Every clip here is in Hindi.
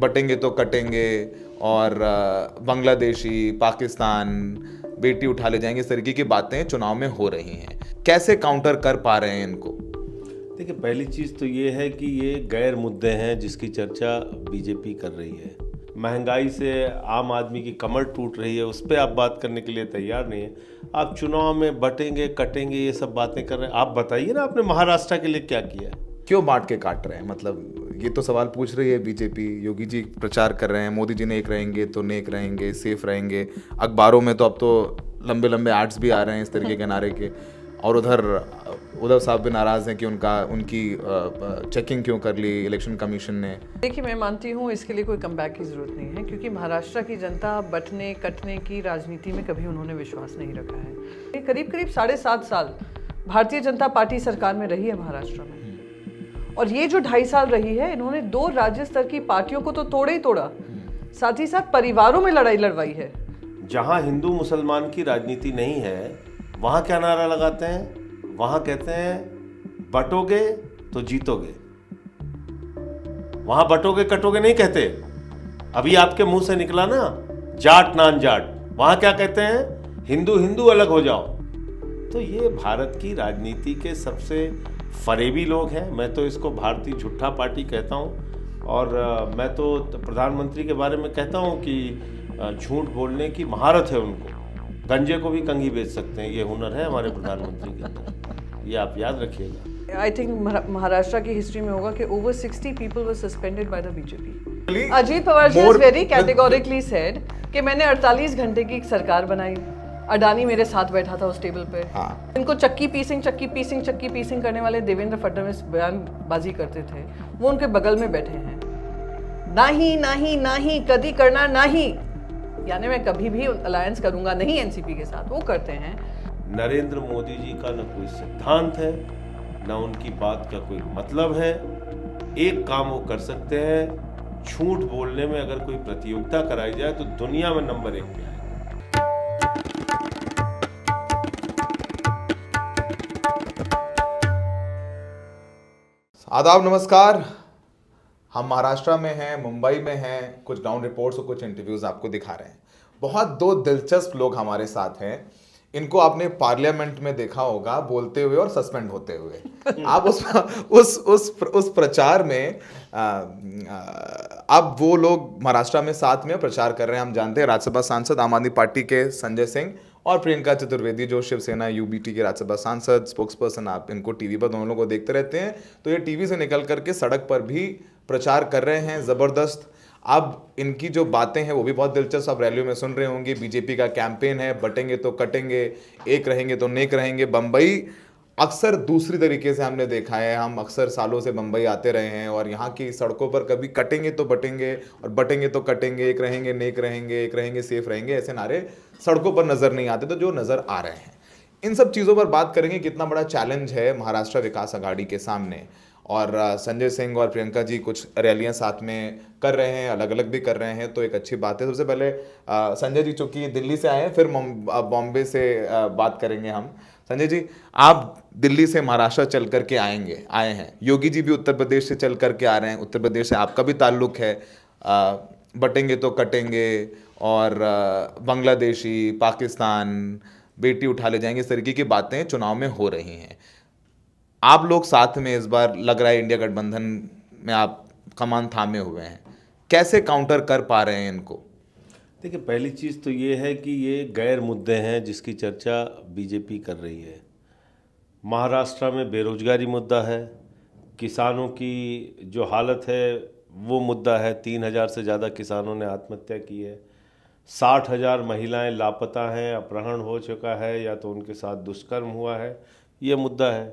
बटेंगे तो कटेंगे और बांग्लादेशी पाकिस्तान बेटी उठा ले जाएंगे इस तरीके की बातें चुनाव में हो रही हैं कैसे काउंटर कर पा रहे हैं इनको देखिए पहली चीज़ तो ये है कि ये गैर मुद्दे हैं जिसकी चर्चा बीजेपी कर रही है महंगाई से आम आदमी की कमर टूट रही है उस पर आप बात करने के लिए तैयार नहीं है आप चुनाव में बटेंगे कटेंगे ये सब बातें कर रहे हैं आप बताइए ना आपने महाराष्ट्र के लिए क्या किया क्यों बांट के काट रहे हैं मतलब ये तो सवाल पूछ रही है बीजेपी योगी जी प्रचार कर रहे हैं मोदी जी नेक रहेंगे तो नेक रहेंगे सेफ रहेंगे अखबारों में तो अब तो लंबे लंबे आर्ट्स भी आ रहे हैं इस तरीके के नारे के और उधर उधर साहब भी नाराज़ हैं कि उनका उनकी चेकिंग क्यों कर ली इलेक्शन कमीशन ने देखिए मैं मानती हूँ इसके लिए कोई कम की ज़रूरत नहीं है क्योंकि महाराष्ट्र की जनता बटने कटने की राजनीति में कभी उन्होंने विश्वास नहीं रखा है करीब करीब साढ़े सात साल भारतीय जनता पार्टी सरकार में रही है महाराष्ट्र में और ये जो ढाई साल रही है इन्होंने दो राज्य स्तर की पार्टियों को तो तोड़े ही तोड़ा साथ ही साथ परिवारों में लड़ाई लड़वाई है जहाँ हिंदू मुसलमान की राजनीति नहीं है वहाँ क्या नारा लगाते हैं वहाँ कहते हैं बटोगे तो जीतोगे वहाँ बटोगे कटोगे नहीं कहते अभी आपके मुंह से निकला ना जाट नान जाट वहाँ क्या कहते हैं हिंदू हिंदू अलग हो जाओ तो ये भारत की राजनीति के सबसे फरेबी लोग हैं मैं तो इसको भारतीय झूठा पार्टी कहता हूँ और मैं तो प्रधानमंत्री के बारे में कहता हूँ कि झूठ बोलने की महारत है उनको गंजे को भी कंघी बेच सकते हैं ये हुनर है हमारे प्रधानमंत्री के अंदर ये आप याद रखिएगा आई थिंक महाराष्ट्र की हिस्ट्री में होगा कि over sixty people were suspended by the BJP Ajit Pawar ji very categorically said कि मैंने 48 घंटे की एक सरकार बनाई अडानी मेरे साथ बैठा था उस टेबल पे हाँ। इनको चक्की पीसिंग चक्की पीसिंग चक्की पीसिंग करने वाले देवेंद्र फडणवीस बयानबाजी करते थे वो उनके बगल में बैठे हैं नाही नाही नहीं कभी करना नहीं यानी मैं कभी भी अलायंस करूंगा नहीं एनसीपी के साथ वो करते हैं नरेंद्र मोदी जी का न कोई सिद्धांत है न उनकी बात का कोई मतलब है एक काम वो कर सकते हैं झूठ बोलने में अगर कोई प्रतियोगिता कराई जाए तो दुनिया में नंबर एक पे आए आदाब नमस्कार हम महाराष्ट्र में हैं मुंबई में हैं कुछ ग्राउंड रिपोर्ट्स और कुछ इंटरव्यूज़ आपको दिखा रहे हैं बहुत दो दिलचस्प लोग हमारे साथ हैं इनको आपने पार्लियामेंट में देखा होगा बोलते हुए और सस्पेंड होते हुए आप उस उस उस उस प्रचार में अब वो लोग महाराष्ट्र में साथ में प्रचार कर रहे हैं हम जानते हैं राज्यसभा सांसद आम आदमी पार्टी के संजय सिंह और प्रियंका चतुर्वेदी जो शिवसेना यूबीटी के राज्यसभा सांसद स्पोक्स पर्सन आप इनको टीवी पर दोनों को देखते रहते हैं तो ये टीवी से निकल करके सड़क पर भी प्रचार कर रहे हैं ज़बरदस्त अब इनकी जो बातें हैं वो भी बहुत दिलचस्प आप रैलियों में सुन रहे होंगे बीजेपी का कैंपेन है बटेंगे तो कटेंगे एक रहेंगे तो नेक रहेंगे बम्बई अक्सर दूसरी तरीके से हमने देखा है हम अक्सर सालों से बंबई आते रहे हैं और यहाँ की सड़कों पर कभी कटेंगे तो बटेंगे और बटेंगे तो कटेंगे एक रहेंगे नेक रहेंगे एक रहेंगे सेफ रहेंगे ऐसे नारे सड़कों पर नज़र नहीं आते तो जो नज़र आ रहे हैं इन सब चीज़ों पर बात करेंगे कितना बड़ा चैलेंज है महाराष्ट्र विकास अघाड़ी के सामने और संजय सिंह और प्रियंका जी कुछ रैलियां साथ में कर रहे हैं अलग अलग भी कर रहे हैं तो एक अच्छी बात है सबसे पहले संजय जी चूंकि दिल्ली से आए हैं फिर बॉम्बे से बात करेंगे हम संजय जी आप दिल्ली से महाराष्ट्र चल करके आएंगे आए हैं योगी जी भी उत्तर प्रदेश से चल करके आ रहे हैं उत्तर प्रदेश से आपका भी ताल्लुक है आ, बटेंगे तो कटेंगे और बांग्लादेशी पाकिस्तान बेटी उठा ले जाएंगे इस तरीके की बातें चुनाव में हो रही हैं आप लोग साथ में इस बार लग रहा है इंडिया गठबंधन में आप कमान थामे हुए हैं कैसे काउंटर कर पा रहे हैं इनको देखिए पहली चीज़ तो ये है कि ये गैर मुद्दे हैं जिसकी चर्चा बीजेपी कर रही है महाराष्ट्र में बेरोजगारी मुद्दा है किसानों की जो हालत है वो मुद्दा है तीन हज़ार से ज़्यादा किसानों ने आत्महत्या की है साठ हज़ार महिलाएँ लापता हैं अपहरण हो चुका है या तो उनके साथ दुष्कर्म हुआ है ये मुद्दा है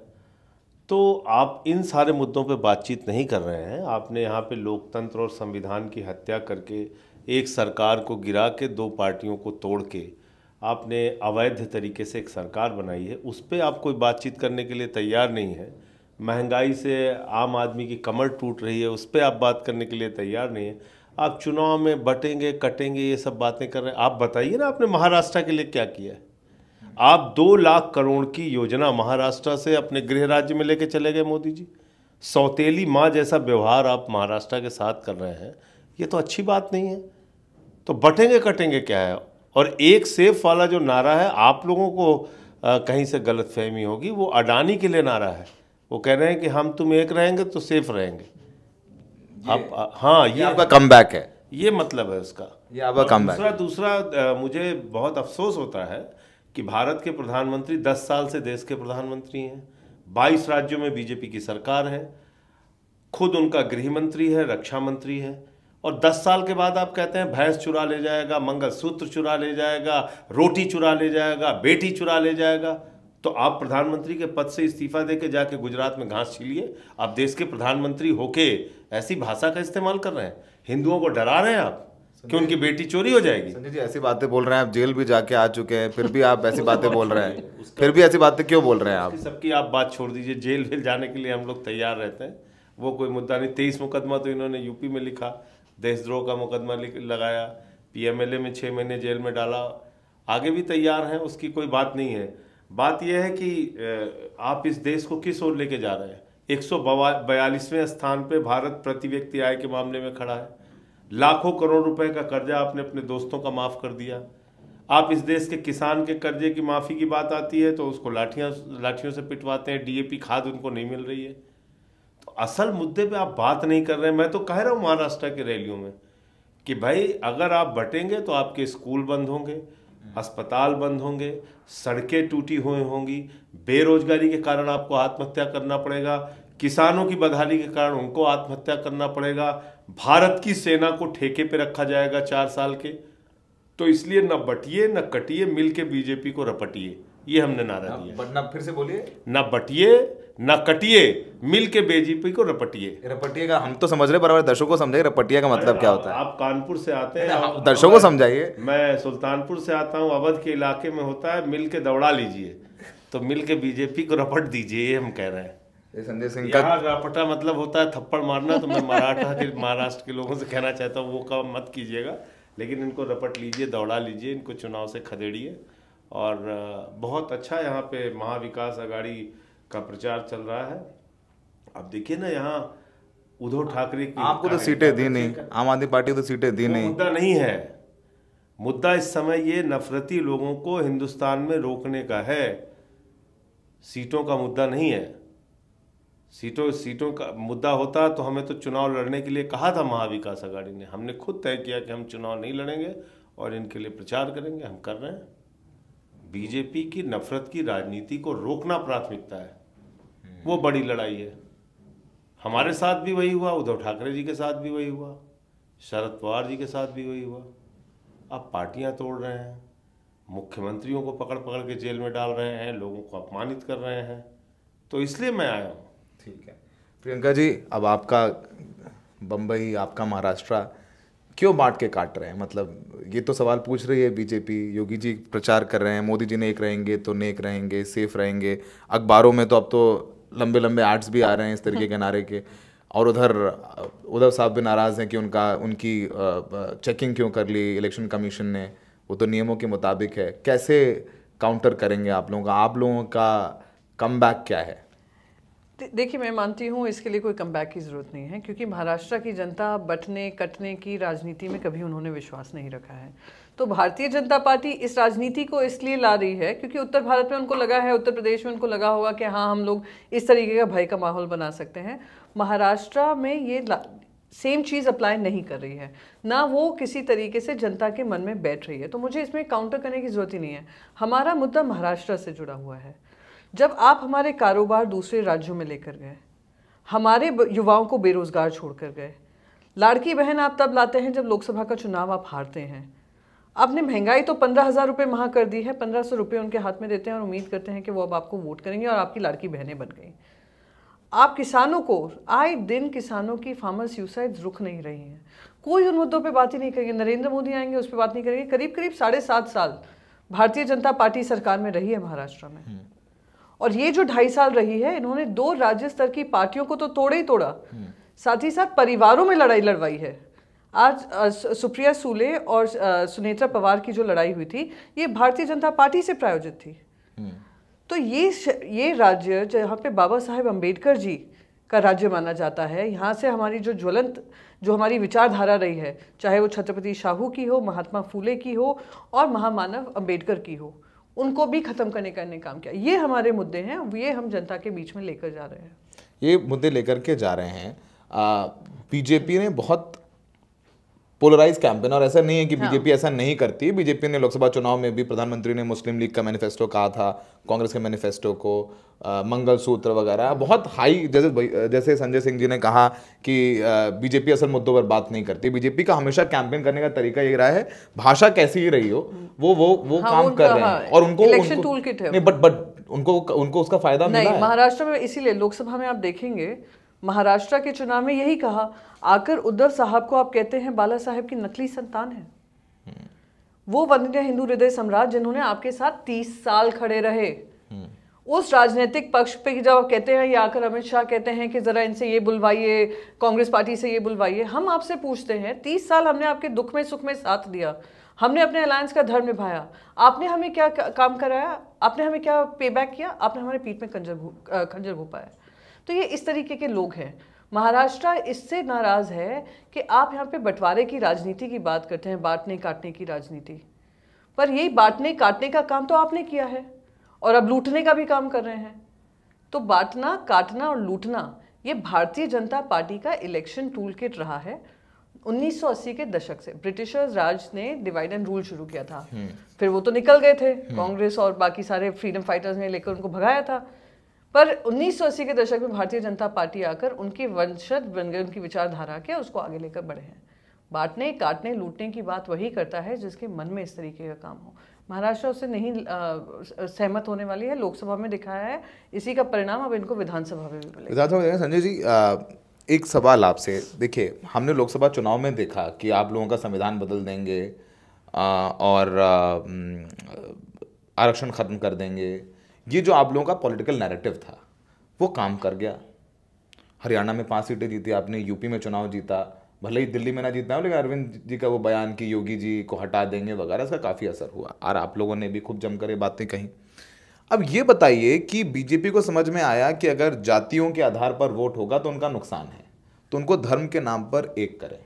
तो आप इन सारे मुद्दों पे बातचीत नहीं कर रहे हैं आपने यहाँ पे लोकतंत्र और संविधान की हत्या करके एक सरकार को गिरा के दो पार्टियों को तोड़ के आपने अवैध तरीके से एक सरकार बनाई है उस पर आप कोई बातचीत करने के लिए तैयार नहीं है महंगाई से आम आदमी की कमर टूट रही है उस पर आप बात करने के लिए तैयार नहीं है आप चुनाव में बटेंगे कटेंगे ये सब बातें कर रहे हैं आप बताइए ना आपने महाराष्ट्र के लिए क्या किया है आप दो लाख करोड़ की योजना महाराष्ट्र से अपने गृह राज्य में लेके चले गए मोदी जी सौतेली माँ जैसा व्यवहार आप महाराष्ट्र के साथ कर रहे हैं ये तो अच्छी बात नहीं है तो बटेंगे कटेंगे क्या है और एक सेफ वाला जो नारा है आप लोगों को आ, कहीं से गलत फहमी होगी वो अडानी के लिए नारा है वो कह रहे हैं कि हम तुम एक रहेंगे तो सेफ रहेंगे अब हाँ ये, आपका कम बैक है ये मतलब है उसका ये आपका कम बैक दूसरा दूसरा आ, मुझे बहुत अफसोस होता है कि भारत के प्रधानमंत्री दस साल से देश के प्रधानमंत्री हैं बाईस राज्यों में बीजेपी की सरकार है खुद उनका गृह मंत्री है रक्षा मंत्री है और 10 साल के बाद आप कहते हैं भैंस चुरा ले जाएगा मंगलसूत्र चुरा ले जाएगा रोटी चुरा ले जाएगा बेटी चुरा ले जाएगा तो आप प्रधानमंत्री के पद से इस्तीफा देके जाके गुजरात में घास छीलिए आप देश के प्रधानमंत्री होके ऐसी भाषा का इस्तेमाल कर रहे हैं हिंदुओं को डरा रहे हैं आप कि उनकी बेटी चोरी हो जाएगी संजय जी ऐसी बातें बोल रहे हैं आप जेल भी जाके आ चुके हैं फिर भी आप ऐसी बातें बोल रहे हैं फिर भी ऐसी बातें क्यों बोल रहे हैं आप सबकी आप बात छोड़ दीजिए जेल वेल जाने के लिए हम लोग तैयार रहते हैं वो कोई मुद्दा नहीं तेईस मुकदमा तो इन्होंने यूपी में लिखा देशद्रोह का मुकदमा लगाया पीएमएलए में छः महीने जेल में डाला आगे भी तैयार हैं उसकी कोई बात नहीं है बात यह है कि आप इस देश को किस ओर लेके जा रहे हैं एक सौ बयालीसवें स्थान पर भारत प्रति व्यक्ति आय के मामले में खड़ा है लाखों करोड़ रुपए का कर्जा आपने अपने दोस्तों का माफ़ कर दिया आप इस देश के किसान के कर्जे की माफ़ी की बात आती है तो उसको लाठियाँ लाठियों से पिटवाते हैं डीएपी खाद उनको नहीं मिल रही है असल मुद्दे पे आप बात नहीं कर रहे हैं मैं तो कह रहा हूँ महाराष्ट्र की रैलियों में कि भाई अगर आप बटेंगे तो आपके स्कूल बंद होंगे अस्पताल बंद होंगे सड़कें टूटी हुई होंगी बेरोजगारी के कारण आपको आत्महत्या करना पड़ेगा किसानों की बदहाली के कारण उनको आत्महत्या करना पड़ेगा भारत की सेना को ठेके पे रखा जाएगा चार साल के तो इसलिए न बटिए न कटिए मिलके बीजेपी को रपटिए ये हमने नारा दिया ना फिर से बोलिए ना बटिए ना कटिए मिल के बीजेपी को रपटिए रपटिए का हम तो समझ रहे बराबर दर्शकों को समझाइए रपटिया का मतलब क्या होता है आप कानपुर से आते हैं हाँ, दर्शकों को समझाइए मैं सुल्तानपुर से आता हूँ अवध के इलाके में होता है मिल के दौड़ा लीजिए तो मिल के बीजेपी को रपट दीजिए ये हम कह रहे हैं संजय सिंह का रपटा मतलब होता है थप्पड़ मारना तो मैं मराठा के महाराष्ट्र के लोगों से कहना चाहता हूँ वो काम मत कीजिएगा लेकिन इनको रपट लीजिए दौड़ा लीजिए इनको चुनाव से खदेड़िए और बहुत अच्छा यहाँ पे महाविकास अगाड़ी का प्रचार चल रहा है अब देखिए ना यहाँ उद्धव ठाकरे की आपको तो सीटें दी नहीं आम आदमी पार्टी को तो सीटें दी नहीं मुद्दा नहीं है मुद्दा इस समय ये नफरती लोगों को हिंदुस्तान में रोकने का है सीटों का मुद्दा नहीं है सीटों सीटों का मुद्दा होता तो हमें तो चुनाव लड़ने के लिए कहा था महाविकास अगाड़ी ने हमने खुद तय किया कि हम चुनाव नहीं लड़ेंगे और इनके लिए प्रचार करेंगे हम कर रहे हैं बीजेपी की नफरत की राजनीति को रोकना प्राथमिकता है वो बड़ी लड़ाई है हमारे साथ भी वही हुआ उद्धव ठाकरे जी के साथ भी वही हुआ शरद पवार जी के साथ भी वही हुआ अब पार्टियां तोड़ रहे हैं मुख्यमंत्रियों को पकड़ पकड़ के जेल में डाल रहे हैं लोगों को अपमानित कर रहे हैं तो इसलिए मैं आया हूँ ठीक है प्रियंका जी अब आपका बम्बई आपका महाराष्ट्र क्यों बांट के काट रहे हैं मतलब ये तो सवाल पूछ रही है बीजेपी योगी जी प्रचार कर रहे हैं मोदी जी नेक रहेंगे तो नेक रहेंगे सेफ रहेंगे अखबारों में तो अब तो लंबे लंबे एड्स भी आ रहे हैं इस तरीके के नारे के और उधर उधर साहब भी नाराज़ हैं कि उनका उनकी चेकिंग क्यों कर ली इलेक्शन कमीशन ने वो तो नियमों के मुताबिक है कैसे काउंटर करेंगे आप लोगों का आप लोगों का कम क्या है देखिए मैं मानती हूँ इसके लिए कोई कम की ज़रूरत नहीं है क्योंकि महाराष्ट्र की जनता बटने कटने की राजनीति में कभी उन्होंने विश्वास नहीं रखा है तो भारतीय जनता पार्टी इस राजनीति को इसलिए ला रही है क्योंकि उत्तर भारत में उनको लगा है उत्तर प्रदेश में उनको लगा होगा कि हाँ हम लोग इस तरीके का भय का माहौल बना सकते हैं महाराष्ट्र में ये सेम चीज़ अप्लाई नहीं कर रही है ना वो किसी तरीके से जनता के मन में बैठ रही है तो मुझे इसमें काउंटर करने की ज़रूरत ही नहीं है हमारा मुद्दा महाराष्ट्र से जुड़ा हुआ है जब आप हमारे कारोबार दूसरे राज्यों में लेकर गए हमारे युवाओं को बेरोज़गार छोड़कर गए लाड़की बहन आप तब लाते हैं जब लोकसभा का चुनाव आप हारते हैं आपने महंगाई तो पंद्रह हज़ार रुपये महा कर दी है पंद्रह सौ रुपये उनके हाथ में देते हैं और उम्मीद करते हैं कि वो अब आपको वोट करेंगे और आपकी लाड़की बहनें बन गई आप किसानों को आए दिन किसानों की फार्मर सुसाइड रुक नहीं रही हैं कोई उन मुद्दों पे बात ही नहीं करेंगे नरेंद्र मोदी आएंगे उस पर बात नहीं करेंगे करीब करीब साढ़े सात साल भारतीय जनता पार्टी सरकार में रही है महाराष्ट्र में हम्म। और ये जो ढाई साल रही है इन्होंने दो राज्य स्तर की पार्टियों को तो तोड़े ही तोड़ा हम्म। साथ ही साथ परिवारों में लड़ाई लड़वाई है आज सुप्रिया सूले और सुनेत्रा पवार की जो लड़ाई हुई थी ये भारतीय जनता पार्टी से प्रायोजित थी हम्म। तो ये ये राज्य जहाँ पे बाबा साहेब अम्बेडकर जी का राज्य माना जाता है यहाँ से हमारी जो ज्वलंत जो हमारी विचारधारा रही है चाहे वो छत्रपति शाहू की हो महात्मा फूले की हो और महामानव अम्बेडकर की हो उनको भी ख़त्म करने का काम किया ये हमारे मुद्दे हैं ये हम जनता के बीच में लेकर जा रहे हैं ये मुद्दे लेकर के जा रहे हैं बीजेपी ने बहुत पोलराइज कैंपेन और ऐसा नहीं है कि हाँ। बीजेपी ऐसा नहीं करती बीजेपी ने लोकसभा चुनाव में भी प्रधानमंत्री ने मुस्लिम लीग का मैनिफेस्टो कहा था कांग्रेस के मैनिफेस्टो को मंगल सूत्र वगैरह बहुत हाई जैसे जैसे संजय सिंह जी ने कहा कि बीजेपी असल मुद्दों पर बात नहीं करती बीजेपी का हमेशा कैंपेन करने का तरीका ये रहा है भाषा कैसी ही रही हो वो वो वो हाँ, काम कर रहे हाँ, हैं हाँ, और उनको, इलेक्शन टूल किट है नहीं बट बट उनको उनको उसका फायदा नहीं महाराष्ट्र में इसीलिए लोकसभा में आप देखेंगे महाराष्ट्र के चुनाव में यही कहा आकर उद्धव साहब को आप कहते हैं बाला साहब की नकली संतान है वो वंदनीय हिंदू हृदय सम्राट जिन्होंने आपके साथ तीस साल खड़े रहे उस राजनीतिक पक्ष पे जब कहते हैं या आकर अमित शाह कहते हैं कि ज़रा इनसे ये बुलवाइए कांग्रेस पार्टी से ये बुलवाइए हम आपसे पूछते हैं तीस साल हमने आपके दुख में सुख में साथ दिया हमने अपने अलायंस का धर्म निभाया आपने हमें क्या काम कराया आपने हमें क्या पे बैक किया आपने हमारे पीठ में खंजर खंजर पाया तो ये इस तरीके के लोग हैं महाराष्ट्र इससे नाराज़ है कि आप यहाँ पे बंटवारे की राजनीति की बात करते हैं बांटने काटने की राजनीति पर यही बांटने काटने का काम तो आपने किया है और अब लूटने का भी काम कर रहे हैं तो बांटना काटना और लूटना ये भारतीय जनता पार्टी का इलेक्शन टूल किट रहा है 1980 के दशक से ब्रिटिशर्स राज ने डिवाइड एंड रूल शुरू किया था हम्म। फिर वो तो निकल गए थे हम्म। कांग्रेस और बाकी सारे फ्रीडम फाइटर्स ने लेकर उनको भगाया था पर अस्सी के दशक में भारतीय जनता पार्टी आकर उनकी वंशज बन गए उनकी विचारधारा के उसको आगे लेकर बढ़े हैं बांटने काटने लूटने की बात वही करता है जिसके मन में इस तरीके का काम हो महाराष्ट्र उससे नहीं आ, सहमत होने वाली है लोकसभा में दिखाया है इसी का परिणाम अब इनको विधानसभा में भी मिलेगा विधानसभा संजय जी आ, एक सवाल आपसे देखिए हमने लोकसभा चुनाव में देखा कि आप लोगों का संविधान बदल देंगे आ, और आरक्षण ख़त्म कर देंगे ये जो आप लोगों का पॉलिटिकल नैरेटिव था वो काम कर गया हरियाणा में पाँच सीटें जीती आपने यूपी में चुनाव जीता भले ही दिल्ली में ना जीतना हो लेकिन अरविंद जी का वो बयान कि योगी जी को हटा देंगे वगैरह इसका काफ़ी असर हुआ और आप लोगों ने भी खूब जमकर ये बातें कहीं अब ये बताइए कि बीजेपी को समझ में आया कि अगर जातियों के आधार पर वोट होगा तो उनका नुकसान है तो उनको धर्म के नाम पर एक करें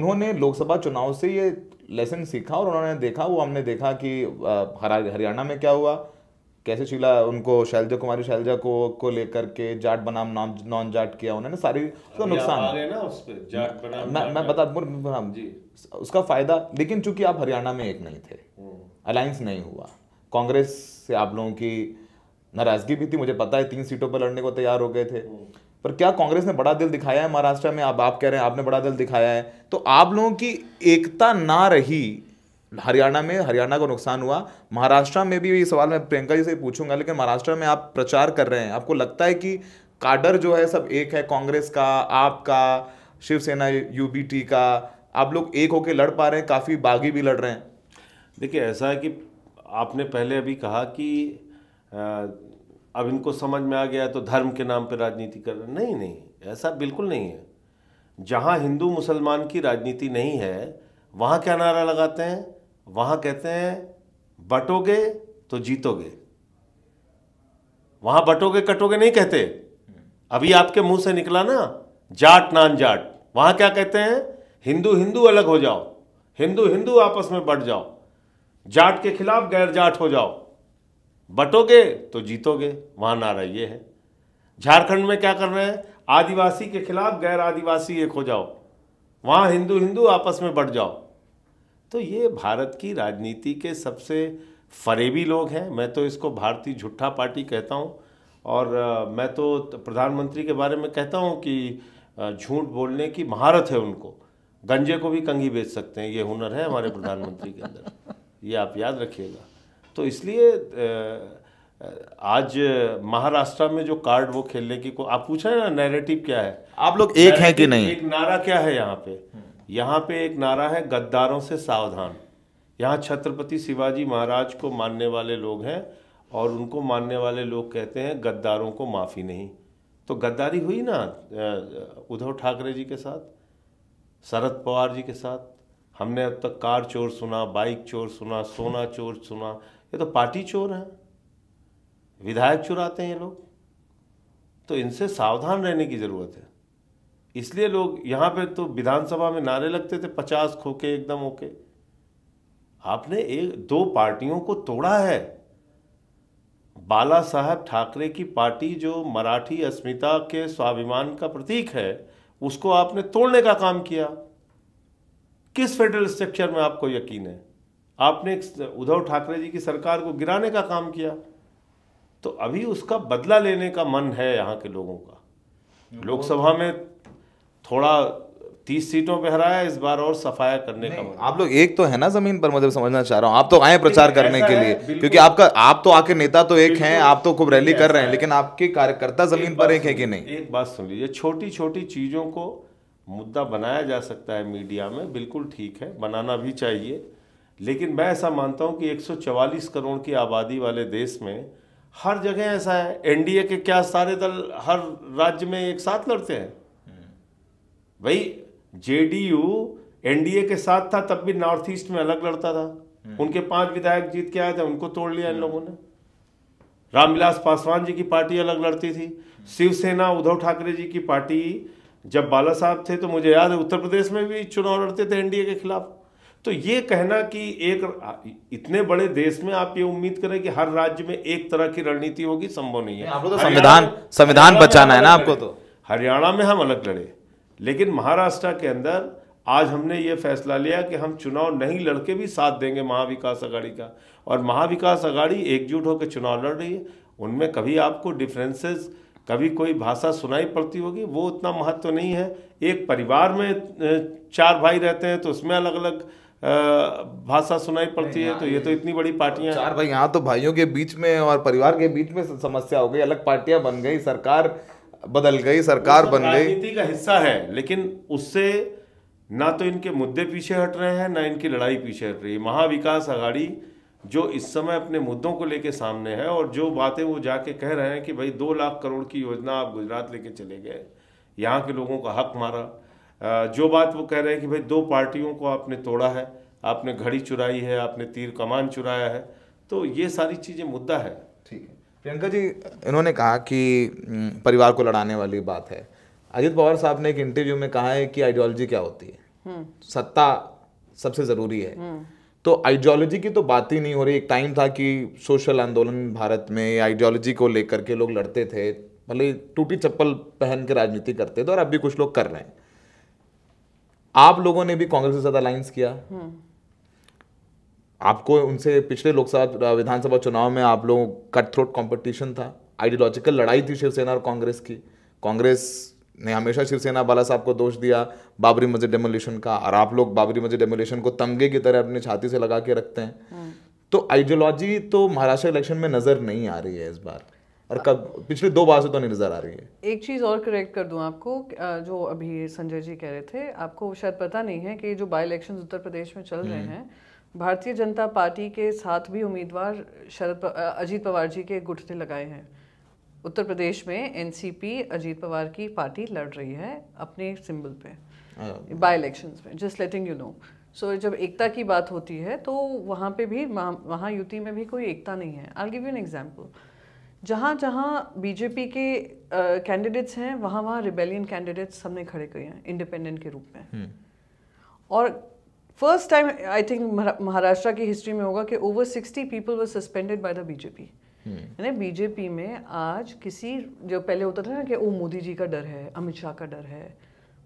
उन्होंने लोकसभा चुनाव से ये लेसन सीखा और उन्होंने देखा वो हमने देखा कि हरियाणा में क्या हुआ कैसे शीला उनको शैलजा कुमारी शैलजा को को लेकर के जाट बनाम नॉन जाट किया उन्होंने सारी उसका तो नुकसान आ ना उस पे जाट बनाम मैं मैं बता हाँ, जी उसका फायदा लेकिन चूंकि आप हरियाणा में एक नहीं थे हम्म। अलायंस नहीं हुआ कांग्रेस से आप लोगों की नाराजगी भी थी मुझे पता है तीन सीटों पर लड़ने को तैयार हो गए थे हम्म। पर क्या कांग्रेस ने बड़ा दिल दिखाया है महाराष्ट्र में आप कह रहे हैं आपने बड़ा दिल दिखाया है तो आप लोगों की एकता ना रही हरियाणा में हरियाणा को नुकसान हुआ महाराष्ट्र में भी ये सवाल मैं प्रियंका जी से पूछूंगा लेकिन महाराष्ट्र में आप प्रचार कर रहे हैं आपको लगता है कि काडर जो है सब एक है कांग्रेस का आपका शिवसेना यूबीटी का आप लोग एक होकर लड़ पा रहे हैं काफ़ी बागी भी लड़ रहे हैं देखिए ऐसा है कि आपने पहले अभी कहा कि आ, अब इनको समझ में आ गया तो धर्म के नाम पर राजनीति कर रहे नहीं नहीं ऐसा बिल्कुल नहीं है जहाँ हिंदू मुसलमान की राजनीति नहीं है वहाँ क्या नारा लगाते हैं वहाँ कहते हैं बटोगे तो जीतोगे वहाँ बटोगे कटोगे नहीं कहते अभी आपके मुंह से निकला ना जाट नान जाट वहाँ क्या कहते हैं हिंदू हिंदू अलग हो जाओ हिंदू हिंदू आपस में बट जाओ जाट के खिलाफ गैर जाट हो जाओ बटोगे तो जीतोगे वहाँ नारा ये है झारखंड में क्या कर रहे हैं आदिवासी के खिलाफ गैर आदिवासी एक हो जाओ वहाँ हिंदू हिंदू आपस में बट जाओ तो ये भारत की राजनीति के सबसे फरेबी लोग हैं मैं तो इसको भारतीय झुट्ठा पार्टी कहता हूँ और मैं तो प्रधानमंत्री के बारे में कहता हूँ कि झूठ बोलने की महारत है उनको गंजे को भी कंघी बेच सकते हैं ये हुनर है हमारे प्रधानमंत्री के अंदर ये आप याद रखिएगा तो इसलिए आज महाराष्ट्र में जो कार्ड वो खेलने की को आप पूछ रहे हैं ना नैरेटिव क्या है आप लोग एक है कि नहीं एक नारा क्या है यहाँ पे हम्म। यहाँ पे एक नारा है गद्दारों से सावधान यहाँ छत्रपति शिवाजी महाराज को मानने वाले लोग हैं और उनको मानने वाले लोग कहते हैं गद्दारों को माफ़ी नहीं तो गद्दारी हुई ना उद्धव ठाकरे जी के साथ शरद पवार जी के साथ हमने अब तक कार चोर सुना बाइक चोर सुना सोना चोर सुना ये तो पार्टी चोर हैं विधायक चुराते हैं ये लोग तो इनसे सावधान रहने की ज़रूरत है इसलिए लोग यहाँ पे तो विधानसभा में नारे लगते थे पचास खोके एकदम ओके आपने एक दो पार्टियों को तोड़ा है बाला साहब ठाकरे की पार्टी जो मराठी अस्मिता के स्वाभिमान का प्रतीक है उसको आपने तोड़ने का काम किया किस फेडरल स्ट्रक्चर में आपको यकीन है आपने उद्धव ठाकरे जी की सरकार को गिराने का काम किया तो अभी उसका बदला लेने का मन है यहाँ के लोगों का लोकसभा में थोड़ा तीस सीटों पे हराया इस बार और सफाया करने का आप लोग एक तो है ना जमीन पर मतलब समझना चाह रहा हूँ आप तो आए प्रचार करने के लिए क्योंकि आपका आप तो आके नेता तो एक हैं आप तो खूब रैली कर रहे हैं लेकिन आपके कार्यकर्ता जमीन पर एक है कि नहीं एक बात सुन लीजिए छोटी छोटी चीजों को मुद्दा बनाया जा सकता है मीडिया में बिल्कुल ठीक है बनाना भी चाहिए लेकिन मैं ऐसा मानता हूँ कि एक करोड़ की आबादी वाले देश में हर जगह ऐसा है एनडीए के क्या सारे दल हर राज्य में एक साथ लड़ते हैं भाई जेडीयू एनडीए के साथ था तब भी नॉर्थ ईस्ट में अलग लड़ता था हम्म। उनके पांच विधायक जीत के आए थे उनको तोड़ लिया इन हम्म। लोगों ने रामविलास पासवान जी की पार्टी अलग लड़ती थी हम्म। शिवसेना उद्धव ठाकरे जी की पार्टी जब बाला साहब थे तो मुझे याद है उत्तर प्रदेश में भी चुनाव लड़ते थे एनडीए के खिलाफ तो ये कहना कि एक इतने बड़े देश में आप ये उम्मीद करें कि हर राज्य में एक तरह की रणनीति होगी संभव नहीं है आपको तो संविधान संविधान बचाना है ना आपको तो हरियाणा में हम अलग लड़े लेकिन महाराष्ट्र के अंदर आज हमने ये फैसला लिया कि हम चुनाव नहीं लड़के भी साथ देंगे महाविकास अघाड़ी का और महाविकास अघाड़ी एकजुट होकर चुनाव लड़ रही है उनमें कभी आपको डिफरेंसेस कभी कोई भाषा सुनाई पड़ती होगी वो उतना महत्व नहीं है एक परिवार में चार भाई रहते हैं तो उसमें अलग अलग भाषा सुनाई पड़ती है तो ये तो इतनी बड़ी पार्टियां चार भाई यहाँ तो भाइयों के बीच में और परिवार के बीच में समस्या हो गई अलग पार्टियां बन गई सरकार बदल गई सरकार बन गई राजनीति का हिस्सा है लेकिन उससे ना तो इनके मुद्दे पीछे हट रहे हैं ना इनकी लड़ाई पीछे हट रही है महाविकास आघाड़ी जो इस समय अपने मुद्दों को लेके सामने है और जो बातें वो जाके कह रहे हैं कि भाई दो लाख करोड़ की योजना आप गुजरात लेके चले गए यहाँ के लोगों का हक मारा जो बात वो कह रहे हैं कि भाई दो पार्टियों को आपने तोड़ा है आपने घड़ी चुराई है आपने तीर कमान चुराया है तो ये सारी चीज़ें मुद्दा है प्रियंका जी इन्होंने कहा कि हम्म, परिवार को लड़ाने वाली बात है अजित पवार साहब ने एक इंटरव्यू में कहा है कि आइडियोलॉजी क्या होती है हम्म। सत्ता सबसे ज़रूरी है हम्म। तो आइडियोलॉजी की तो बात ही नहीं हो रही एक टाइम था कि सोशल आंदोलन भारत में आइडियोलॉजी को लेकर के लोग लड़ते थे भले टूटी चप्पल पहन के राजनीति करते थे और अब भी कुछ लोग कर रहे हैं आप लोगों ने भी कांग्रेस के साथ अलायंस किया आपको उनसे पिछले लोकसभा विधानसभा चुनाव में आप लोगों कट थ्रोट कॉम्पिटिशन था आइडियोलॉजिकल लड़ाई थी शिवसेना और कांग्रेस की कांग्रेस ने हमेशा शिवसेना बाला साहब को दोष दिया बाबरी मस्जिद डेमोलेशन का और आप लोग बाबरी मस्जिद डेमोलेशन को तमगे की तरह अपनी छाती से लगा के रखते हैं हाँ। तो आइडियोलॉजी तो महाराष्ट्र इलेक्शन में नज़र नहीं आ रही है इस बार और कब पिछले दो बार से तो नहीं नजर आ रही है एक चीज और करेक्ट कर दूं आपको जो अभी संजय जी कह रहे थे आपको शायद पता नहीं है कि जो बाई इलेक्शन उत्तर प्रदेश में चल रहे हम्म। हैं भारतीय जनता पार्टी के साथ भी उम्मीदवार शरद अजीत पवार जी के गुटने लगाए हैं उत्तर प्रदेश में एनसीपी अजीत पवार की पार्टी लड़ रही है अपने सिंबल पे बाई हाँ। इलेक्शंस में just letting you know so जब एकता की बात होती है तो वहाँ पे भी वहाँ युति में भी कोई एकता नहीं है I give you an example जहाँ जहाँ बीजेपी के कैंडिडेट्स uh, हैं वहाँ वहाँ रिबेलियन कैंडिडेट्स हमने खड़े किए हैं इंडिपेंडेंट के रूप में hmm. और first time I think Maharashtra की हिस्ट्री में होगा कि over sixty people were suspended by the BJP यानी बीजेपी में आज किसी जो पहले होता था ना कि ओ मोदी जी का डर है अमित शाह का डर है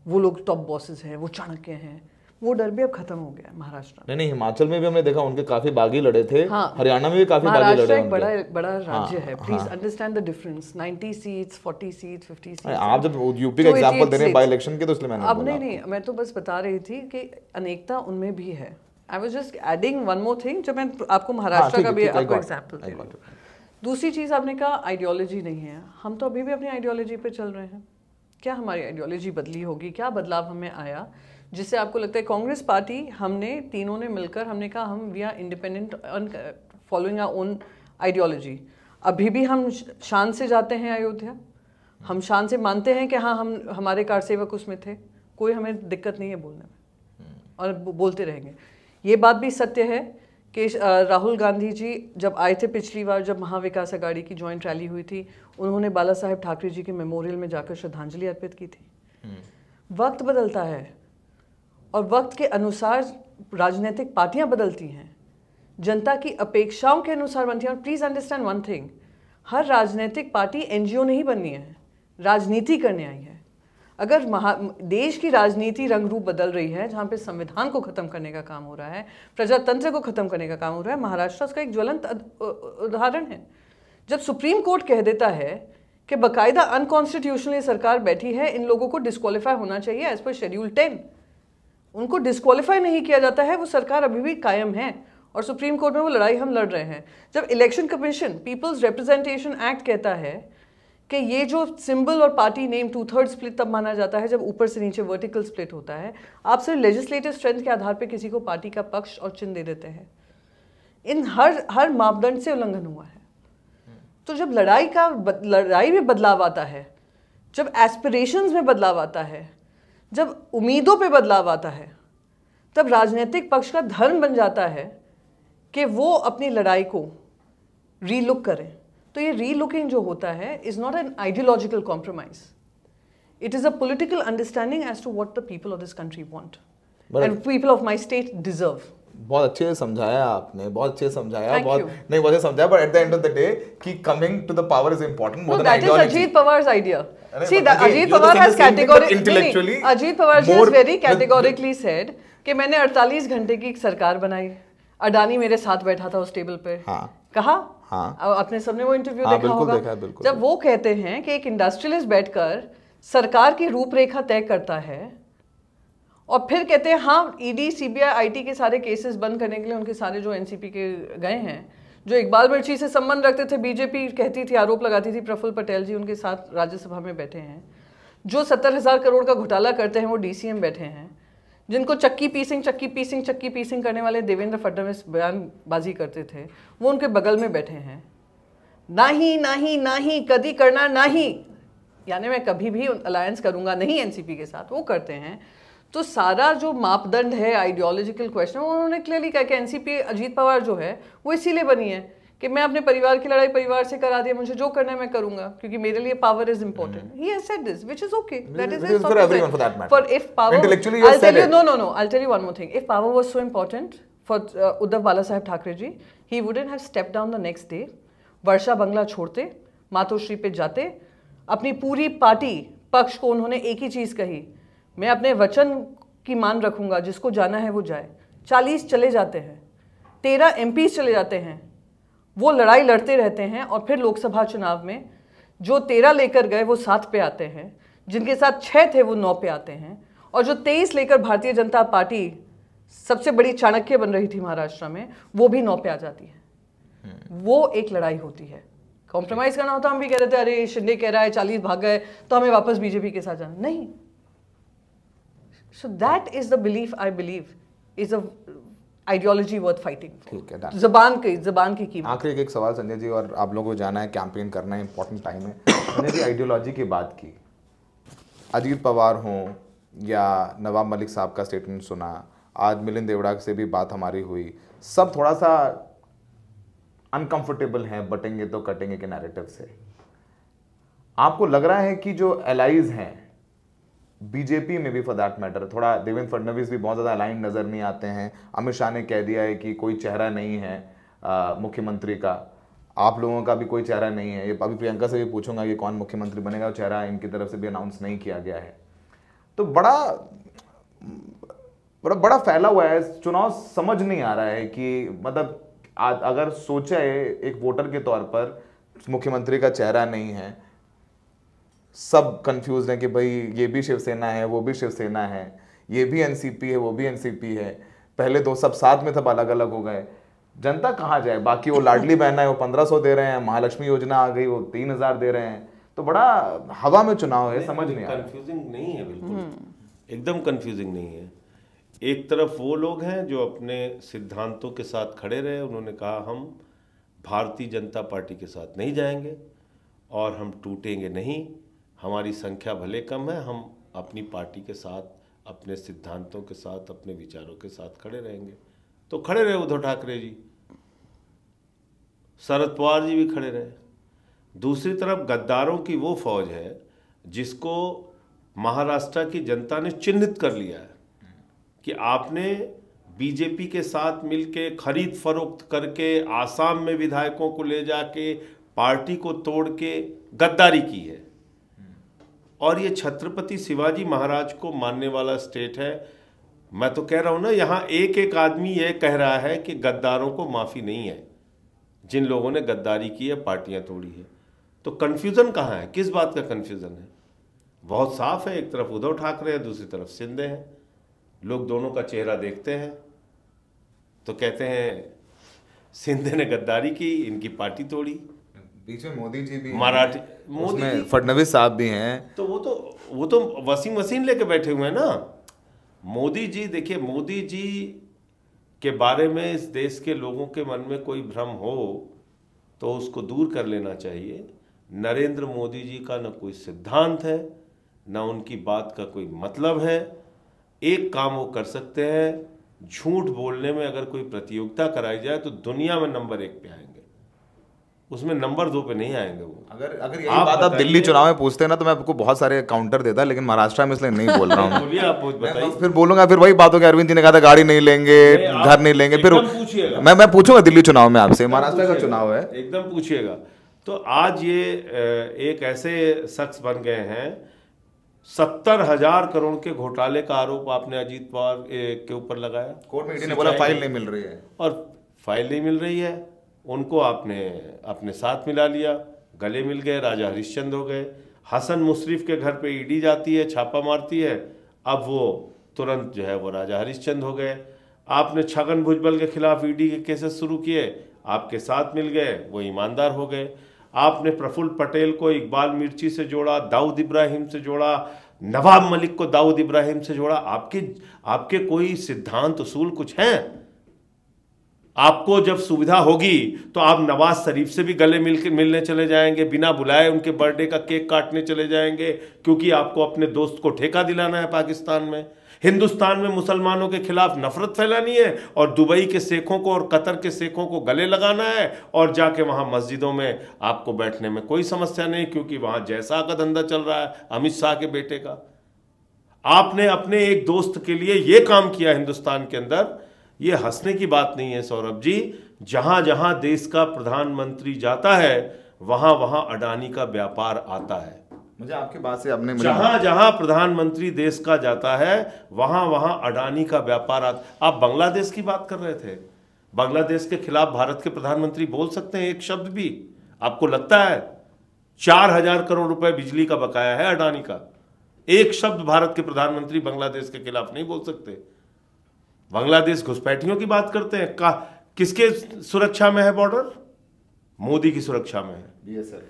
वो लोग टॉप बॉसेस हैं वो चाणक्य हैं वो डर भी अब खत्म हो गया है महाराष्ट्र नहीं नहीं हिमाचल में भी हमने देखा उनके काफी बागी लड़े थे हाँ, हरियाणा में भी काफी बागी लड़े एक बड़ा बड़ा हाँ, राज्य हाँ, है please understand the difference 90 seats 40 seats 50 seats आप जब यूपी का एग्जांपल दे रहे हैं बाय इलेक्शन के तो इसलिए मैंने अब नहीं नहीं मैं तो बस बता रही थी कि अनेकता उनमें भी है I was just adding one more thing जब मैं आपको हाँ, महाराष्ट्र का भी आपको एग्जांपल दे दूसरी चीज आपने कहा आइडियोलॉजी नहीं है हम तो अभी भी अपनी आइडियोलॉजी पे चल रहे हैं क्या हमारी आइडियोलॉजी बदली होगी क्या बदलाव हमें आया जिससे आपको लगता है कांग्रेस पार्टी हमने तीनों ने मिलकर हमने कहा हम we are independent following our own ideology अभी भी हम शान से जाते हैं अयोध्या हम शान से मानते हैं कि हाँ हम हमारे कार सेवक उसमें थे कोई हमें दिक्कत नहीं है बोलने में हम्म। और बोलते रहेंगे ये बात भी सत्य है कि राहुल गांधी जी जब आए थे पिछली बार जब महाविकास अगाड़ी की जॉइंट रैली हुई थी उन्होंने बाला साहेब ठाकरे जी के मेमोरियल में जाकर श्रद्धांजलि अर्पित की थी हम्म। वक्त बदलता है और वक्त के अनुसार राजनीतिक पार्टियां बदलती हैं जनता की अपेक्षाओं के अनुसार बनती हैं और प्लीज़ अंडरस्टैंड वन थिंग हर राजनीतिक पार्टी एन नहीं बननी है राजनीति करने आई है अगर महा देश की राजनीति रंग रूप बदल रही है जहाँ पे संविधान को ख़त्म करने का काम हो रहा है प्रजातंत्र को ख़त्म करने का काम हो रहा है महाराष्ट्र उसका एक ज्वलंत उदाहरण है जब सुप्रीम कोर्ट कह देता है कि बाकायदा अनकॉन्स्टिट्यूशनली सरकार बैठी है इन लोगों को डिस्कालीफाई होना चाहिए एज पर शेड्यूल टेन उनको डिस्कालीफाई नहीं किया जाता है वो सरकार अभी भी कायम है और सुप्रीम कोर्ट में वो लड़ाई हम लड़ रहे हैं जब election commission people's representation act कहता है कि ये जो सिंबल और party name two third split तब माना जाता है जब ऊपर से नीचे वर्टिकल स्प्लिट होता है आप सिर्फ लेजिस्लेटिव स्ट्रेंथ के आधार पर किसी को पार्टी का पक्ष और चिन्ह दे देते हैं इन हर हर मापदंड से उल्लंघन हुआ है तो जब लड़ाई का लड़ाई में बदलाव आता है जब एस्पिरेशंस में बदलाव आता है जब उम्मीदों पे बदलाव आता है तब राजनीतिक पक्ष का धर्म बन जाता है कि वो अपनी लड़ाई को रीलुक करें तो ये रीलुकिंग जो होता है is not an ideological compromise it is a political understanding as to what the people of this country want and people of my state deserve बहुत अच्छे से समझाया आपने बहुत अच्छे समझाया Thank बहुत you. नहीं बहुत समझाया but at the end of the day कि coming to the power is important more than ideology that is Ajit Pawar's idea Ajit मतलब तो मतलब Pawar Ajit Pawar has categorically, कि मैंने 48 घंटे की एक सरकार बनाई अडानी मेरे साथ बैठा था उस टेबल पे हाँ, कहा हाँ, अपने सबने वो इंटरव्यू हाँ, देखा होगा देखा, बिल्कुल, जब वो कहते हैं कि एक इंडस्ट्रियलिस्ट बैठकर सरकार की रूपरेखा तय करता है और फिर कहते हैं हाँ ईडी सीबीआई आईटी के सारे केसेस बंद करने के लिए उनके सारे जो एनसीपी के गए हैं जो इकबाल बर्ची से संबंध रखते थे बीजेपी कहती थी आरोप लगाती थी प्रफुल्ल पटेल जी उनके साथ राज्यसभा में बैठे हैं जो सत्तर हज़ार करोड़ का घोटाला करते हैं वो डीसीएम बैठे हैं जिनको चक्की पीसिंग चक्की पीसिंग चक्की पीसिंग करने वाले देवेंद्र फडणवीस बयानबाजी करते थे वो उनके बगल में बैठे हैं ही ना ही कभी करना ना ही यानी मैं कभी भी अलायंस करूंगा नहीं एनसीपी के साथ वो करते हैं तो सारा जो मापदंड है आइडियोलॉजिकल क्वेश्चन उन्होंने क्लियरली कहा कि एनसीपी अजीत पवार जो है वो इसीलिए बनी है कि मैं अपने परिवार की लड़ाई परिवार से करा दिया मुझे जो करना है मैं करूंगा क्योंकि मेरे लिए power is important he has said this which is okay that is for everyone for that matter for if power intellectually you tell no no no I tell you one more thing if power was so important for Uddhav Bala Saheb Thackeray ji he wouldn't have step down the next day Varsha bungalow छोड़ते मातोश्री पे जाते अपनी पूरी पार्टी पक्ष को उन्होंने एक ही चीज कही मैं अपने वचन की मान रखूंगा जिसको जाना है वो जाए चालीस चले जाते हैं तेरह एम चले जाते हैं वो लड़ाई लड़ते रहते हैं और फिर लोकसभा चुनाव में जो तेरह लेकर गए वो सात पे आते हैं जिनके साथ छः थे वो नौ पे आते हैं और जो तेईस लेकर भारतीय जनता पार्टी सबसे बड़ी चाणक्य बन रही थी महाराष्ट्र में वो भी नौ पे आ जाती है हम्म। वो एक लड़ाई होती है कॉम्प्रोमाइज़ करना होता हम भी कह रहे थे अरे शिंदे कह रहा है चालीस भाग गए तो हमें वापस बीजेपी के साथ जाना नहीं so that is the belief I believe is a ideology worth fighting ठीक है जबान की जबान की कीमत आखिर एक सवाल संजय जी और आप लोगों को जाना है कैंपेन करना है इंपॉर्टेंट टाइम है संजय जी आइडियोलॉजी की बात की अजीत पवार हों या नवाब मलिक साहब का स्टेटमेंट सुना आज मिलिंद देवड़ा से भी बात हमारी हुई सब थोड़ा सा अनकंफर्टेबल हैं बटेंगे तो कटेंगे के नैरेटिव से आपको लग रहा है कि जो एलाइज हैं बीजेपी में भी फॉर दैट मैटर थोड़ा देवेंद्र फडणवीस भी बहुत ज़्यादा अलाइन नज़र नहीं आते हैं अमित शाह ने कह दिया है कि कोई चेहरा नहीं है मुख्यमंत्री का आप लोगों का भी कोई चेहरा नहीं है ये अभी प्रियंका से भी पूछूंगा कि कौन मुख्यमंत्री बनेगा चेहरा इनकी तरफ से भी अनाउंस नहीं किया गया है तो बड़ा बड़ा बड़ा फैला हुआ है चुनाव समझ नहीं आ रहा है कि मतलब अगर सोचा है एक वोटर के तौर पर मुख्यमंत्री का चेहरा नहीं है सब कंफ्यूज हैं कि भाई ये भी शिवसेना है वो भी शिवसेना है ये भी एनसीपी है वो भी एनसीपी है पहले दो तो सब साथ में सब अलग अलग हो गए जनता कहाँ जाए बाकी वो लाडली बहना है वो पंद्रह सौ दे रहे हैं महालक्ष्मी योजना आ गई वो तीन हजार दे रहे हैं तो बड़ा हवा में चुनाव है समझ नहीं कंफ्यूजिंग नहीं है बिल्कुल हम्म। एकदम कंफ्यूजिंग नहीं है एक तरफ वो लोग हैं जो अपने सिद्धांतों के साथ खड़े रहे उन्होंने कहा हम भारतीय जनता पार्टी के साथ नहीं जाएंगे और हम टूटेंगे नहीं हमारी संख्या भले कम है हम अपनी पार्टी के साथ अपने सिद्धांतों के साथ अपने विचारों के साथ खड़े रहेंगे तो खड़े रहे उद्धव ठाकरे जी शरद पवार जी भी खड़े रहे दूसरी तरफ गद्दारों की वो फौज है जिसको महाराष्ट्र की जनता ने चिन्हित कर लिया है कि आपने बीजेपी के साथ मिलके खरीद फरोख्त करके आसाम में विधायकों को ले जाके पार्टी को तोड़ के गद्दारी की है और ये छत्रपति शिवाजी महाराज को मानने वाला स्टेट है मैं तो कह रहा हूँ ना यहाँ एक एक आदमी ये कह रहा है कि गद्दारों को माफ़ी नहीं है जिन लोगों ने गद्दारी की है पार्टियाँ तोड़ी है तो कन्फ्यूज़न कहाँ है किस बात का कन्फ्यूज़न है बहुत साफ है एक तरफ उद्धव ठाकरे हैं दूसरी तरफ सिंधे हैं लोग दोनों का चेहरा देखते हैं तो कहते हैं सिंधे ने गद्दारी की इनकी पार्टी तोड़ी बीच में मोदी जी भी मराठी मोदी फडनवीस साहब भी हैं तो वो तो वो तो वसीम वसीम लेके बैठे हुए हैं ना मोदी जी देखिए मोदी जी के बारे में इस देश के लोगों के मन में कोई भ्रम हो तो उसको दूर कर लेना चाहिए नरेंद्र मोदी जी का ना कोई सिद्धांत है ना उनकी बात का कोई मतलब है एक काम वो कर सकते हैं झूठ बोलने में अगर कोई प्रतियोगिता कराई जाए तो दुनिया में नंबर एक पे आएंगे उसमें नंबर दो पे नहीं आएंगे वो अगर अगर यही आप बात आप दिल्ली चुनाव में पूछते हैं ना तो मैं आपको बहुत सारे काउंटर देता लेकिन महाराष्ट्र में इसलिए नहीं बोल रहा हूँ फिर बोलूंगा फिर वही बात होगी अरविंद जी ने कहा था गाड़ी नहीं लेंगे घर नहीं लेंगे फिर मैं मैं पूछूंगा दिल्ली चुनाव में आपसे महाराष्ट्र का चुनाव है एकदम पूछिएगा तो आज ये एक ऐसे शख्स बन गए हैं सत्तर हजार करोड़ के घोटाले का आरोप आपने अजीत पवार के ऊपर लगाया कोर्ट में e ने बोला फाइल नहीं मिल रही है और फाइल नहीं मिल रही है उनको आपने अपने साथ मिला लिया गले मिल गए राजा हरिश्चंद हो गए हसन मुशरफ के घर पे ईडी जाती है छापा मारती है अब वो तुरंत जो है वो राजा हरिश्चंद हो गए आपने छगन भुजबल के खिलाफ ईडी के केसेस शुरू किए आपके साथ मिल गए वो ईमानदार हो गए आपने प्रफुल्ल पटेल को इकबाल मिर्ची से जोड़ा दाऊद इब्राहिम से जोड़ा नवाब मलिक को दाऊद इब्राहिम से जोड़ा आपके आपके कोई सिद्धांत उसूल कुछ हैं आपको जब सुविधा होगी तो आप नवाज शरीफ से भी गले मिल मिलने चले जाएंगे बिना बुलाए उनके बर्थडे का केक काटने चले जाएंगे क्योंकि आपको अपने दोस्त को ठेका दिलाना है पाकिस्तान में हिंदुस्तान में मुसलमानों के खिलाफ नफरत फैलानी है और दुबई के सेखों को और कतर के सेखों को गले लगाना है और जाके वहाँ मस्जिदों में आपको बैठने में कोई समस्या नहीं क्योंकि वहाँ जैसा का धंधा चल रहा है अमित शाह के बेटे का आपने अपने एक दोस्त के लिए ये काम किया हिंदुस्तान के अंदर ये हंसने की बात नहीं है सौरभ जी जहां जहां देश का प्रधानमंत्री जाता है वहां वहां अडानी का व्यापार आता है मुझे आपके बात से अपने जहां जहां प्रधानमंत्री देश का जाता है वहां वहां अडानी का व्यापार आता आप बांग्लादेश की बात कर रहे थे बांग्लादेश के खिलाफ भारत के प्रधानमंत्री बोल सकते हैं एक शब्द भी आपको लगता है चार हजार करोड़ रुपए बिजली का बकाया है अडानी का एक शब्द भारत के प्रधानमंत्री बांग्लादेश के खिलाफ नहीं बोल सकते बांग्लादेश घुसपैठियों की बात करते हैं का किसके सुरक्षा में है बॉर्डर मोदी की सुरक्षा में है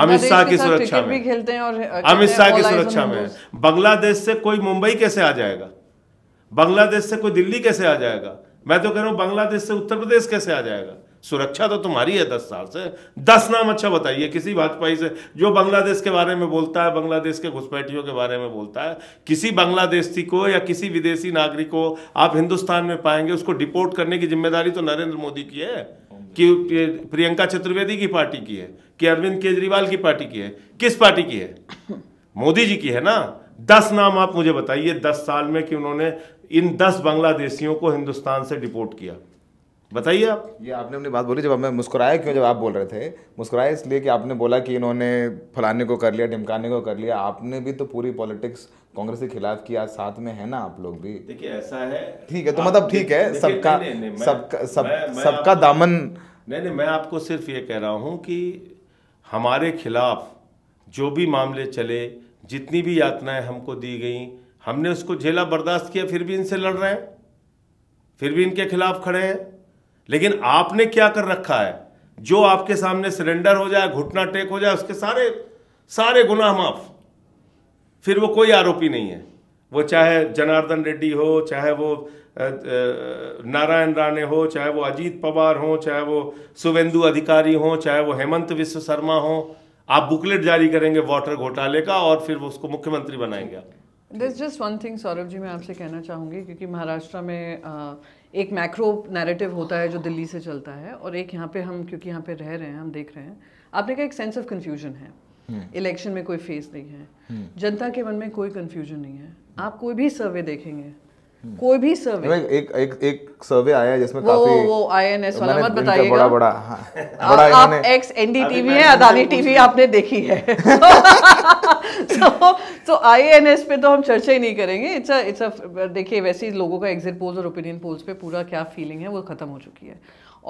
अमित शाह की सुरक्षा में खेलते हैं और अमित शाह की सुरक्षा में बांग्लादेश से कोई मुंबई कैसे आ जाएगा बांग्लादेश से कोई दिल्ली कैसे आ जाएगा मैं तो कह रहा हूं बांग्लादेश से उत्तर प्रदेश कैसे आ जाएगा सुरक्षा तो तुम्हारी है दस साल से दस नाम अच्छा बताइए किसी भाजपाई से जो बांग्लादेश के बारे में बोलता है बांग्लादेश के घुसपैठियों के बारे में बोलता है किसी बांग्लादेशी को या किसी विदेशी नागरिक को आप हिंदुस्तान में पाएंगे उसको डिपोर्ट करने की जिम्मेदारी तो नरेंद्र मोदी की है कि प्रियंका चतुर्वेदी की पार्टी की है कि अरविंद केजरीवाल की पार्टी की है किस पार्टी की है मोदी जी की है ना दस नाम आप मुझे बताइए दस साल में कि उन्होंने इन दस बांग्लादेशियों को हिंदुस्तान से डिपोर्ट किया बताइए आप ये आपने अपनी बात बोली जब हमें मुस्कुराया क्यों जब आप बोल रहे थे मुस्कुराया इसलिए कि आपने बोला कि इन्होंने फलाने को कर लिया ढिमकाने को कर लिया आपने भी तो पूरी पॉलिटिक्स कांग्रेस के खिलाफ किया साथ में है ना आप लोग भी देखिए ऐसा है ठीक है तो मतलब ठीक है सबका सबका सबका दामन नहीं नहीं मैं आपको सिर्फ ये कह रहा हूँ कि हमारे खिलाफ जो भी मामले चले जितनी भी यातनाएं हमको दी गई हमने उसको झेला बर्दाश्त किया फिर भी इनसे लड़ रहे हैं फिर भी इनके खिलाफ खड़े हैं लेकिन आपने क्या कर रखा है जो आपके सामने सिलेंडर हो जाए घुटना टेक हो जाए उसके सारे सारे गुनाह माफ फिर वो कोई आरोपी नहीं है वो चाहे जनार्दन रेड्डी हो चाहे वो नारायण राणे हो चाहे वो अजीत पवार हो चाहे वो सुवेंदु अधिकारी हो चाहे वो हेमंत विश्व शर्मा हो आप बुकलेट जारी करेंगे वाटर घोटाले का और फिर वो उसको मुख्यमंत्री बनाएंगे this just one thing Saurabh ji मैं आपसे कहना चाहूँगी क्योंकि महाराष्ट्र में आ, एक मैक्रो नैरेटिव होता है जो दिल्ली से चलता है और एक यहाँ पे हम क्योंकि यहाँ पे रह रहे हैं हम देख रहे हैं आपने कहा एक सेंस ऑफ कन्फ्यूजन है इलेक्शन हम्म। में कोई फेस नहीं है हम्म। जनता के मन में कोई कन्फ्यूजन नहीं है आप कोई भी सर्वे देखेंगे हम्म। कोई भी सर्वे एक एक एक एक सर्वे आया है जिसमें काफी वो आईएनएस वाला मत बताइएगा बड़ा बड़ा हाँ, बड़ा आप एक्स एनडीटीवी है अदानी टीवी आपने देखी है तो सो तो आईएनएस पे तो हम चर्चा ही नहीं करेंगे इट्स अ इट्स अ देखिए वैसे ही लोगों का एग्जिट पोल्स और ओपिनियन पोल्स पे पूरा क्या फीलिंग है वो खत्म हो चुकी है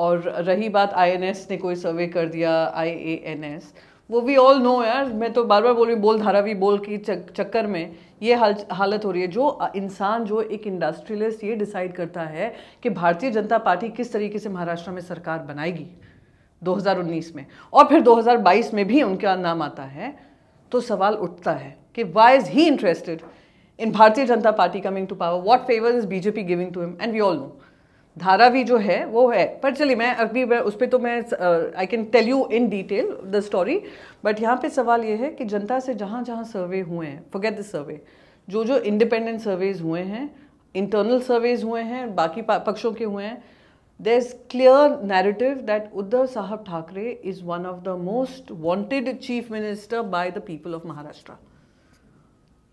और रही बात आईएनएस ने कोई सर्वे कर दिया आईएएनएस वो वी ऑल नो यार मैं तो बार बार बोल रही बोल धारावी बोल की चक्कर में ये हाल हालत हो रही है जो इंसान जो एक इंडस्ट्रियलिस्ट ये डिसाइड करता है कि भारतीय जनता पार्टी किस तरीके से महाराष्ट्र में सरकार बनाएगी 2019 में और फिर 2022 में भी उनका नाम आता है तो सवाल उठता है कि why is he interested in Bharatiya Janata Party coming to power what favour is BJP giving to him and we all know धारा भी जो है वो है पर चलिए मैं अभी उस पर तो मैं I can tell you in detail the story but यहाँ पे सवाल ये है कि जनता से जहाँ जहाँ सर्वे हुए हैं फॉरगेट द सर्वे जो जो इंडिपेंडेंट सर्वेज हुए हैं इंटरनल सर्वेज हुए हैं बाकी पक्षों के हुए हैं there is clear narrative that Uddhav Saheb Thackeray is one of the most wanted chief minister by the people of Maharashtra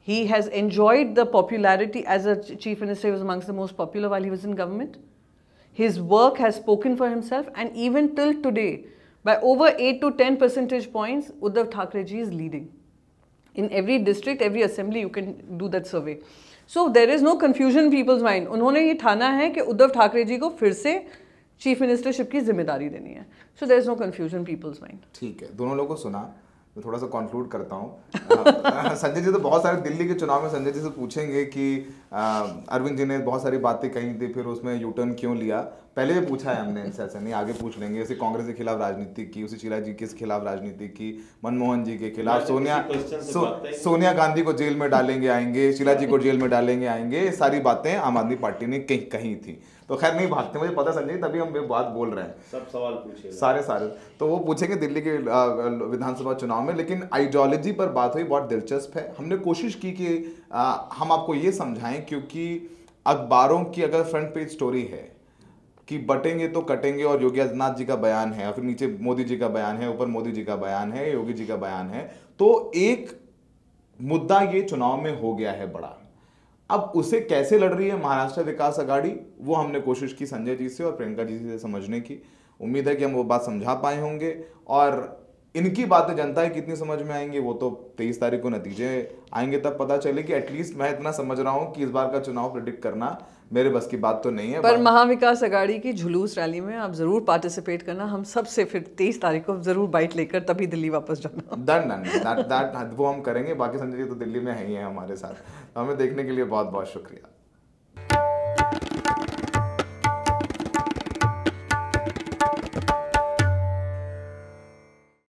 he has enjoyed the popularity as a chief minister was amongst the most popular वाली was in government His work has spoken for himself and even till today, by over 8 to 10 percentage points, Uddhav Thakreji is leading. In every district, every assembly, you can do that survey. So there is no confusion confusion people's mind उन्होंने ये ठाना है कि Uddhav ठाकरे जी को फिर से Chief Ministership की जिम्मेदारी देनी है So there is no confusion confusion people's mind ठीक है दोनों लोगों को सुना मैं थोड़ा सा कंक्लूड करता हूँ संजय जी तो बहुत सारे दिल्ली के चुनाव में संजय जी से पूछेंगे कि अरविंद जी ने बहुत सारी बातें कही थी फिर उसमें यू टर्न क्यों लिया पहले भी पूछा है हमने इनसे ऐसा नहीं आगे पूछ लेंगे उसी कांग्रेस के खिलाफ राजनीति की उसी शीला जी के खिलाफ राजनीति की मनमोहन जी के खिलाफ सोनिया सो, सोनिया गांधी को जेल में डालेंगे आएंगे शीला जी को जेल में डालेंगे आएंगे सारी बातें आम आदमी पार्टी ने कहीं कही थी तो खैर नहीं भागते मुझे पता संजय तभी हम बात बोल रहे हैं सब सवाल पूछे सारे सारे तो वो पूछेंगे दिल्ली के विधानसभा चुनाव में लेकिन आइडियोलॉजी पर बात हुई बहुत दिलचस्प है हमने कोशिश की कि हम आपको ये समझाएं क्योंकि अखबारों की अगर फ्रंट पेज स्टोरी है कि बटेंगे तो कटेंगे और योगी आदित्यनाथ जी का बयान है और फिर नीचे मोदी जी का बयान है ऊपर मोदी जी का बयान है योगी जी का बयान है तो एक मुद्दा ये चुनाव में हो गया है बड़ा अब उसे कैसे लड़ रही है महाराष्ट्र विकास अघाड़ी वो हमने कोशिश की संजय जी से और प्रियंका जी से समझने की उम्मीद है कि हम वो बात समझा पाए होंगे और इनकी बातें जनता है कितनी समझ में आएंगी वो तो तेईस तारीख को नतीजे आएंगे तब पता चले कि एटलीस्ट मैं इतना समझ रहा हूँ कि इस बार का चुनाव प्रिडिक्ट करना मेरे बस की बात तो नहीं है पर महाविकास अगाड़ी की जुलूस रैली में आप जरूर पार्टिसिपेट करना हम सबसे फिर तेईस तारीख को जरूर बाइट लेकर तभी दिल्ली वापस जाना डन डन दैट दैट वो हम करेंगे बाकी संजय जी तो दिल्ली में है ही है हमारे साथ हमें देखने के लिए बहुत बहुत शुक्रिया